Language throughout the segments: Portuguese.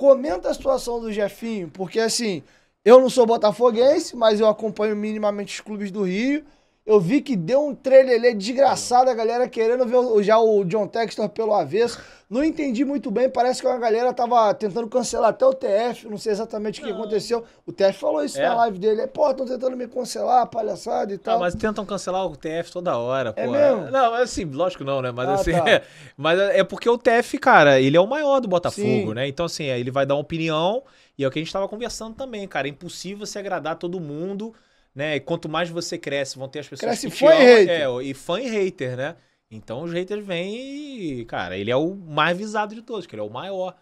Comenta a situação do Jefinho, porque assim, eu não sou botafoguense, mas eu acompanho minimamente os clubes do Rio. Eu vi que deu um trelelê desgraçado, a galera querendo ver já o John Textor pelo avesso. Não entendi muito bem, parece que uma galera tava tentando cancelar até o TF, não sei exatamente o que aconteceu. O TF falou isso é. na live dele, pô, estão tentando me cancelar, palhaçada e tá, tal. Ah, mas tentam cancelar o TF toda hora, é pô. É mesmo? Não, assim, lógico não, né? Mas ah, assim, tá. mas é, é porque o TF, cara, ele é o maior do Botafogo, Sim. né? Então assim, é, ele vai dar uma opinião e é o que a gente tava conversando também, cara, é impossível se agradar todo mundo né? E quanto mais você cresce, vão ter as pessoas cresce que fã te e amam. É, e fã e hater, né? Então os haters vêm e, cara, ele é o mais visado de todos, que ele é o maior.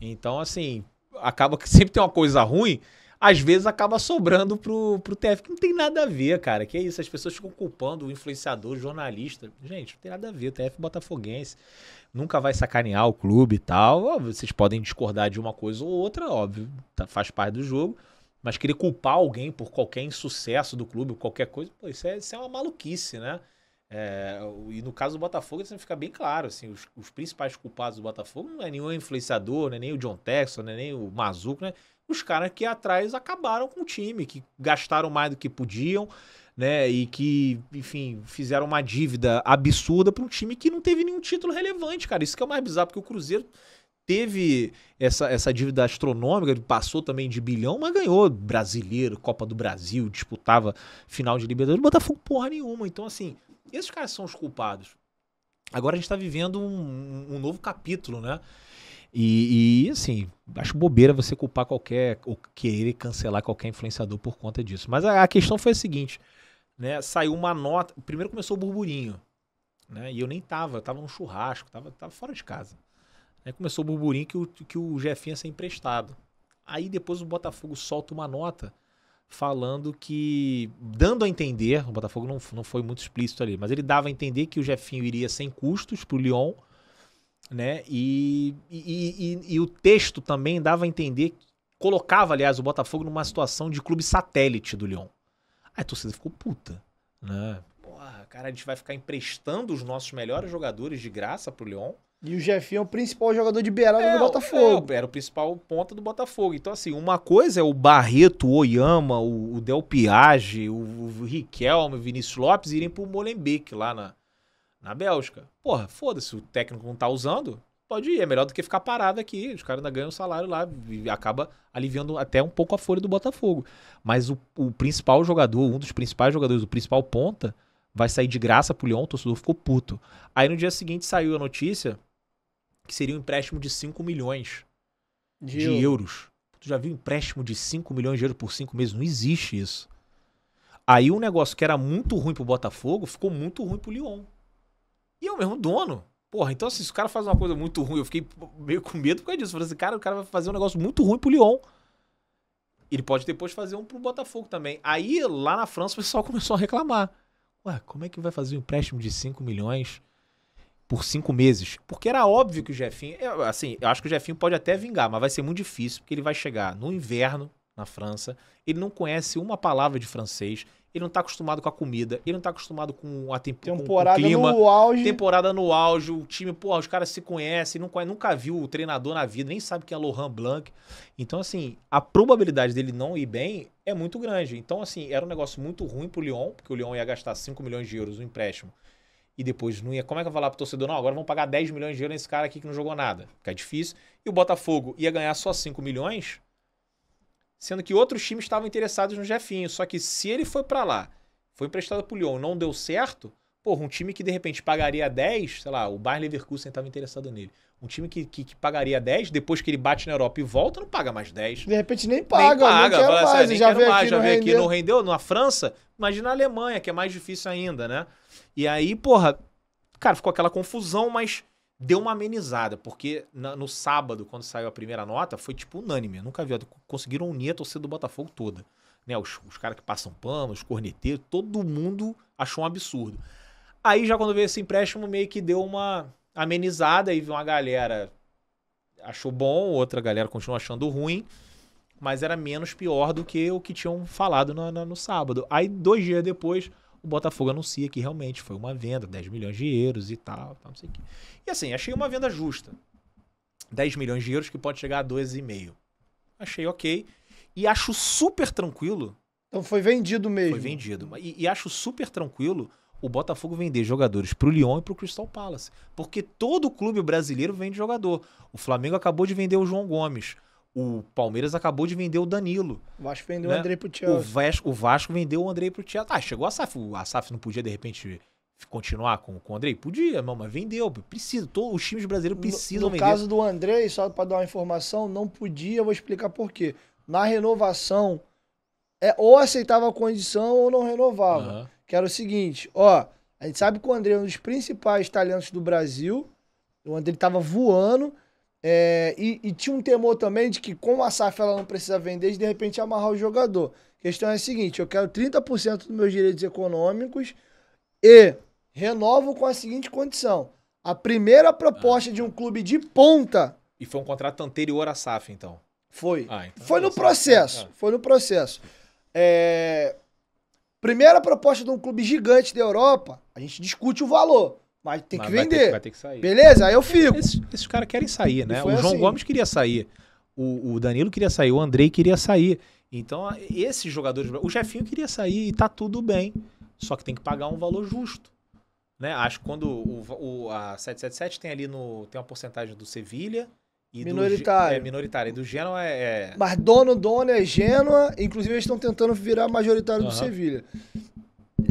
Então, assim, acaba que sempre tem uma coisa ruim, às vezes acaba sobrando pro, pro TF, que não tem nada a ver, cara. Que é isso, as pessoas ficam culpando o influenciador, o jornalista. Gente, não tem nada a ver, o TF é botafoguense nunca vai sacanear o clube e tal. Vocês podem discordar de uma coisa ou outra, óbvio, tá, faz parte do jogo mas querer culpar alguém por qualquer insucesso do clube, qualquer coisa, pô, isso, é, isso é uma maluquice, né? É, e no caso do Botafogo, isso fica bem claro. Assim, os, os, principais culpados do Botafogo não é nenhum influenciador, não é nem o John Texton, não é nem o Mazuco, né? Os caras que atrás acabaram com o time, que gastaram mais do que podiam, né? E que, enfim, fizeram uma dívida absurda para um time que não teve nenhum título relevante, cara. Isso que é o mais bizarro, porque o Cruzeiro teve essa, essa dívida astronômica, ele passou também de bilhão, mas ganhou brasileiro, Copa do Brasil, disputava final de Libertadores, Botafogo porra nenhuma. Então, assim, esses caras são os culpados. Agora a gente está vivendo um, um, novo capítulo, né? E, e, assim, acho bobeira você culpar qualquer, ou querer cancelar qualquer influenciador por conta disso. Mas a, a questão foi a seguinte, né? Saiu uma nota, primeiro começou o burburinho, né? E eu nem tava, eu tava num churrasco, tava, tava fora de casa. Aí começou o burburinho que o, que o Jefinho ia é ser emprestado. Aí depois o Botafogo solta uma nota falando que, dando a entender, o Botafogo não, não foi muito explícito ali, mas ele dava a entender que o Jefinho iria sem custos para o Lyon, né? E, e, e, e, o texto também dava a entender, colocava, aliás, o Botafogo numa situação de clube satélite do Lyon. Aí a torcida ficou puta, né? Porra, cara, a gente vai ficar emprestando os nossos melhores jogadores de graça pro Lyon e o Jefinho é o principal jogador de beirada é, do Botafogo. É, era o principal ponta do Botafogo. Então, assim, uma coisa é o Barreto, o Oyama, o, o Del Piage, o, o Riquelme, o Vinícius Lopes irem pro Molenbeek lá na, na Bélgica. Porra, foda-se, o técnico não tá usando, pode ir. É melhor do que ficar parado aqui. Os caras ainda ganham salário lá e acaba aliviando até um pouco a folha do Botafogo. Mas o, o principal jogador, um dos principais jogadores, o principal ponta, vai sair de graça pro Lyon, o torcedor ficou puto. Aí no dia seguinte saiu a notícia que seria um empréstimo de 5 milhões de, de euros. Tu já viu empréstimo de 5 milhões de euros por 5 meses? Não existe isso. Aí um negócio que era muito ruim pro Botafogo ficou muito ruim pro Lyon. E é o mesmo dono. Porra, então assim, se o cara faz uma coisa muito ruim, eu fiquei meio com medo por causa disso. Eu falei assim, cara, o cara vai fazer um negócio muito ruim pro Lyon. Ele pode depois fazer um pro Botafogo também. Aí lá na França o pessoal começou a reclamar. Ué, como é que vai fazer um empréstimo de 5 milhões por cinco meses. Porque era óbvio que o Jefinho. Assim, eu acho que o Jefinho pode até vingar, mas vai ser muito difícil, porque ele vai chegar no inverno na França, ele não conhece uma palavra de francês, ele não está acostumado com a comida, ele não está acostumado com a temp temporada com o clima. No auge. Temporada no auge, o time, pô, os caras se conhecem, não, nunca viu o treinador na vida, nem sabe quem é Laurent Blanc. Então, assim, a probabilidade dele não ir bem é muito grande. Então, assim, era um negócio muito ruim pro Lyon, porque o Lyon ia gastar 5 milhões de euros no empréstimo e depois não ia. Como é que eu vou falar pro torcedor? Não, agora vamos pagar 10 milhões de euros nesse cara aqui que não jogou nada. é difícil. E o Botafogo ia ganhar só 5 milhões, sendo que outros times estavam interessados no Jefinho. Só que se ele foi para lá, foi emprestado pro Lyon, não deu certo, Porra, um time que de repente pagaria 10, sei lá, o Bayern Leverkusen estava interessado nele. Um time que, que, que, pagaria 10, depois que ele bate na Europa e volta, não paga mais 10. De repente nem paga, nem paga. quer assim, ah, mais, assim, nem já quero aqui já veio aqui, não rendeu. Na França, imagina a Alemanha, que é mais difícil ainda, né? E aí, porra, cara, ficou aquela confusão, mas deu uma amenizada, porque na, no sábado, quando saiu a primeira nota, foi tipo unânime. nunca vi, conseguiram unir a torcida do Botafogo toda. Né, os, os caras que passam pano, os corneteiros, todo mundo achou um absurdo. Aí já quando veio esse empréstimo, meio que deu uma amenizada e uma galera achou bom, outra galera continuou achando ruim, mas era menos pior do que o que tinham falado no, no, no sábado. Aí, dois dias depois, o Botafogo anuncia que realmente foi uma venda, 10 milhões de euros e tal, tal não sei o quê. E assim, achei uma venda justa. 10 milhões de euros que pode chegar a 2,5. Achei ok. E acho super tranquilo. Então foi vendido mesmo. Foi vendido. e, e acho super tranquilo o Botafogo vender jogadores para o Lyon e para o Crystal Palace. Porque todo clube brasileiro vende jogador. O Flamengo acabou de vender o João Gomes. O Palmeiras acabou de vender o Danilo. O Vasco vendeu né? o André pro O Vasco, o Vasco vendeu o André pro Chelsea. Ah, chegou a SAF. A SAF não podia, de repente, continuar com, com o André? Podia, não, mas vendeu. Precisa. Todos os times brasileiros precisam vender. No caso do André, só para dar uma informação, não podia. Eu vou explicar por quê. Na renovação, é, ou aceitava a condição ou não renovava. Uhum que era o seguinte, ó, a gente sabe que o André é um dos principais talentos do Brasil, o André tava voando, é, e, e, tinha um temor também de que com a SAF ela não precisa vender e de repente amarrar o jogador. A questão é a seguinte, eu quero 30% dos meus direitos econômicos e renovo com a seguinte condição, a primeira proposta ah. de um clube de ponta... E foi um contrato anterior à SAF, então? Foi. Ah, então foi, tá no processo, ah. foi no processo. Foi no processo. Primeira proposta de um clube gigante da Europa, a gente discute o valor. Mas tem mas que vender. Ter, vai ter que sair. Beleza? Aí eu fico. Esses, esses caras querem sair, né? O João assim. Gomes queria sair. O, o, Danilo queria sair. O Andrei queria sair. Então, esses jogadores. O Jefinho queria sair e tá tudo bem. Só que tem que pagar um valor justo. Né? Acho que quando o, o, a 777 tem ali no. Tem uma porcentagem do Sevilha minoritário. Do, é, minoritário. E do Genoa é, é. Mas dono, dono é Genoa. Inclusive, eles estão tentando virar majoritário uhum. do Sevilha.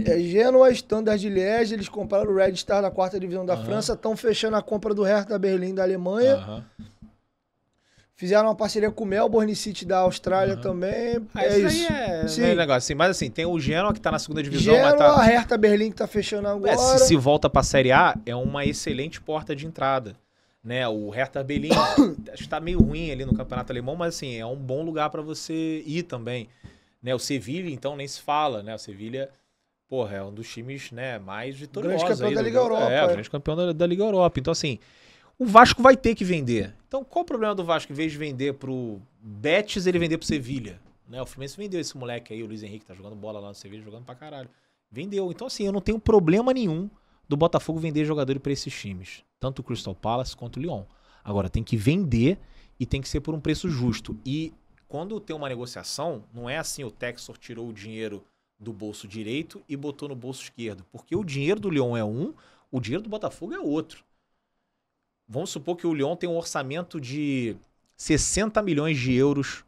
É Genoa, Standard de Liège, eles compraram o Red Star da quarta divisão da uhum. França, estão fechando a compra do Hertha Berlim da Alemanha. Uhum. Fizeram uma parceria com o Melbourne City da Austrália uhum. também. Ah, é isso. Aí é, negócio assim. Mas assim, tem o Genoa que tá na segunda divisão. Genoa, tá... a Hertha Berlim que tá fechando agora. É, se, se volta pra Série A, é uma excelente porta de entrada né? O Hertha Berlim está meio ruim ali no campeonato alemão, mas assim é um bom lugar para você ir também, né? O Sevilha então nem se fala, né? O Sevilha Porra, é um dos times né, mais vitoriosos. Grande campeão aí, da Liga Europa. É, é. grande campeão da, da Liga Europa. Então, assim, o Vasco vai ter que vender. Então, qual o problema do Vasco? Em vez de vender pro Betis, ele vender pro Sevilha. Né? O Fluminense vendeu esse moleque aí, o Luiz Henrique, tá jogando bola lá no Sevilha, jogando para caralho. Vendeu. Então, assim, eu não tenho problema nenhum do Botafogo vender jogador para esses times, tanto o Crystal Palace quanto o Lyon. Agora tem que vender e tem que ser por um preço justo. E quando tem uma negociação, não é assim o Texor tirou o dinheiro do bolso direito e botou no bolso esquerdo, porque o dinheiro do Lyon é um, o dinheiro do Botafogo é outro. Vamos supor que o Lyon tem um orçamento de 60 milhões de euros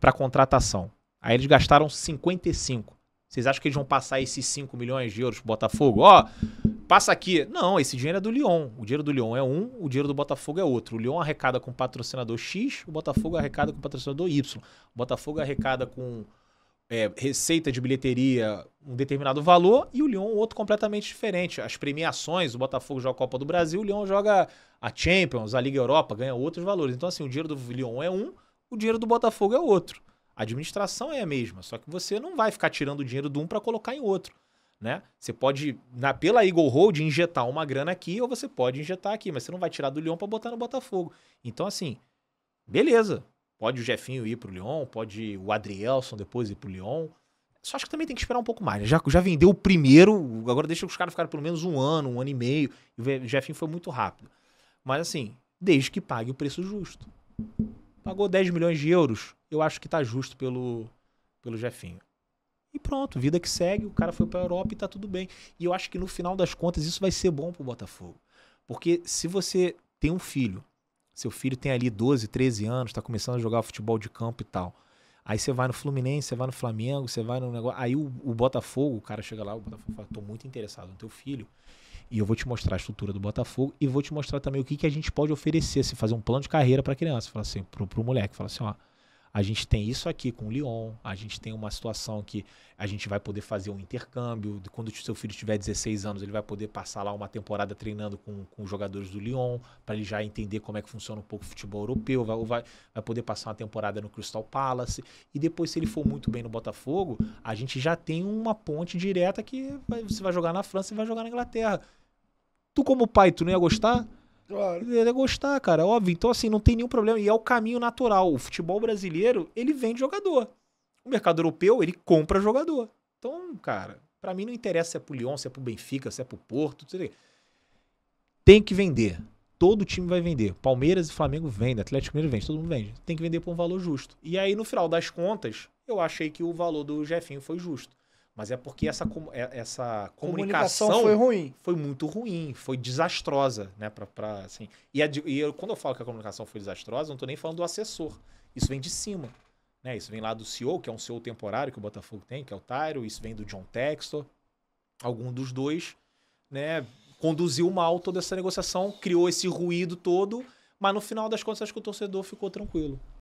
para contratação. Aí eles gastaram 55. Vocês acham que eles vão passar esses 5 milhões de euros pro Botafogo? Ó, oh, passa aqui. Não, esse dinheiro é do Lyon. O dinheiro do Lyon é um, o dinheiro do Botafogo é outro. O Lyon arrecada com patrocinador X, o Botafogo arrecada com patrocinador Y. O Botafogo arrecada com é, receita de bilheteria um determinado valor e o Lyon outro completamente diferente. As premiações, o Botafogo joga a Copa do Brasil, o Lyon joga a Champions, a Liga Europa, ganha outros valores. Então, assim, o dinheiro do Lyon é um, o dinheiro do Botafogo é outro. A administração é a mesma, só que você não vai ficar tirando o dinheiro de um para colocar em outro. Né? Você pode, na, pela Eagle Road, injetar uma grana aqui ou você pode injetar aqui, mas você não vai tirar do Lyon para botar no Botafogo. Então, assim, beleza. Pode o Jefinho ir pro Lyon, pode o Adrielson depois ir pro Lyon. Só acho que também tem que esperar um pouco mais. Né? Já, já vendeu o primeiro, agora deixa os caras ficarem pelo menos um ano, um ano e meio. E o Jefinho foi muito rápido. Mas assim, desde que pague o preço justo. Pagou 10 milhões de euros, eu acho que tá justo pelo, pelo Jefinho. E pronto, vida que segue, o cara foi para a Europa e tá tudo bem. E eu acho que no final das contas isso vai ser bom pro Botafogo. Porque se você tem um filho, seu filho tem ali 12, 13 anos, tá começando a jogar futebol de campo e tal. Aí você vai no Fluminense, você vai no Flamengo, você vai no negócio. Aí o, o Botafogo, o cara chega lá, o Botafogo fala: tô muito interessado no teu filho. E eu vou te mostrar a estrutura do Botafogo e vou te mostrar também o que, que a gente pode oferecer, se assim, fazer um plano de carreira para criança. Fala assim, pro, pro moleque, fala assim, ó. A gente tem isso aqui com o Lyon, a gente tem uma situação que a gente vai poder fazer um intercâmbio. Quando o seu filho tiver 16 anos, ele vai poder passar lá uma temporada treinando com, com os jogadores do Lyon, para ele já entender como é que funciona um pouco o futebol europeu. Vai, vai, vai poder passar uma temporada no Crystal Palace. E depois, se ele for muito bem no Botafogo, a gente já tem uma ponte direta que vai, você vai jogar na França e vai jogar na Inglaterra. Tu, como pai, tu não ia gostar? Claro. Ele ia gostar, cara, óbvio. Então, assim, não tem nenhum problema. E é o caminho natural. O futebol brasileiro, ele vende jogador. O mercado europeu, ele compra jogador. Então, cara, para mim não interessa se é pro Lyon, se é pro Benfica, se é pro Porto, tudo Tem que vender. Todo time vai vender. Palmeiras e Flamengo vendem, Atlético Mineiro vende, todo mundo vende. Tem que vender por um valor justo. E aí, no final das contas, eu achei que o valor do Jefinho foi justo. Mas é porque essa, é, essa comunicação, comunicação foi ruim. Foi muito ruim, foi desastrosa, né? Pra, pra, assim. E, a, é e eu, quando eu falo que a comunicação foi desastrosa, não estou nem falando do assessor. Isso vem de cima. Né? Isso vem lá do CEO, que é um CEO temporário que o Botafogo tem, que é o Tyro, isso vem do John Textor. Algum dos dois, né? Conduziu mal toda essa negociação, criou esse ruído todo, mas no final das contas acho que o torcedor ficou tranquilo.